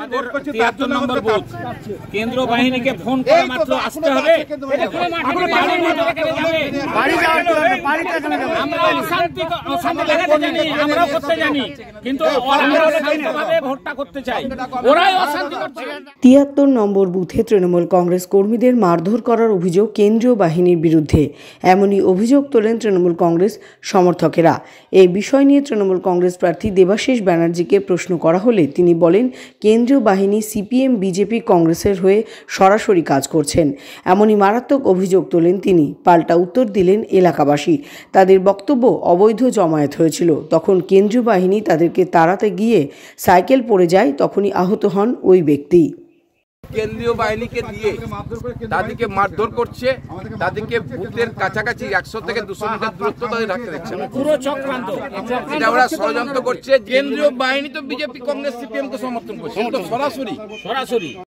আমাদের তিয়াত্তর নম্বর বুথ কেন্দ্র বাহিনীকে ফোন করে মাত্র আসতে হবে বাড়ি যাওয়ার তিয়াত্তর নম্বর বুথে তৃণমূল কংগ্রেস কর্মীদের মারধর করার অভিযোগ কেন্দ্রীয় বাহিনীর বিরুদ্ধে এমনই অভিযোগ তোলেন তৃণমূল কংগ্রেস সমর্থকেরা এই বিষয় নিয়ে তৃণমূল কংগ্রেস প্রার্থী দেবাশিস ব্যানার্জিকে প্রশ্ন করা হলে তিনি বলেন কেন্দ্রীয় বাহিনী সিপিএম বিজেপি কংগ্রেসের হয়ে সরাসরি কাজ করছেন এমনই মারাত্মক অভিযোগ তোলেন তিনি পাল্টা উত্তর দিলেন এলাকাবাসী তাদের বক্তব্য অবৈধ জমায়েত হয়েছিল তখন কেন্দ্রীয় বাহিনী তাদেরকে তাড়াতে গিয়ে সাইকেল পড়ে যায় তখনই আহত হন ওই ব্যক্তি কেন্দ্রীয় বাহিনীকে দিয়ে তাদেরকে মারধর করছে তাদেরকে বুথের কাছাকাছি একশো থেকে দুশো মিটার দূরত্ব তাদের রাখতে দিচ্ছে পুরো চক্রান্ত এটা ওরা ষড়যন্ত্র করছে কেন্দ্রীয় বাহিনী তো বিজেপি কংগ্রেস সিপিএম কে সমর্থন করছে সরাসরি সরাসরি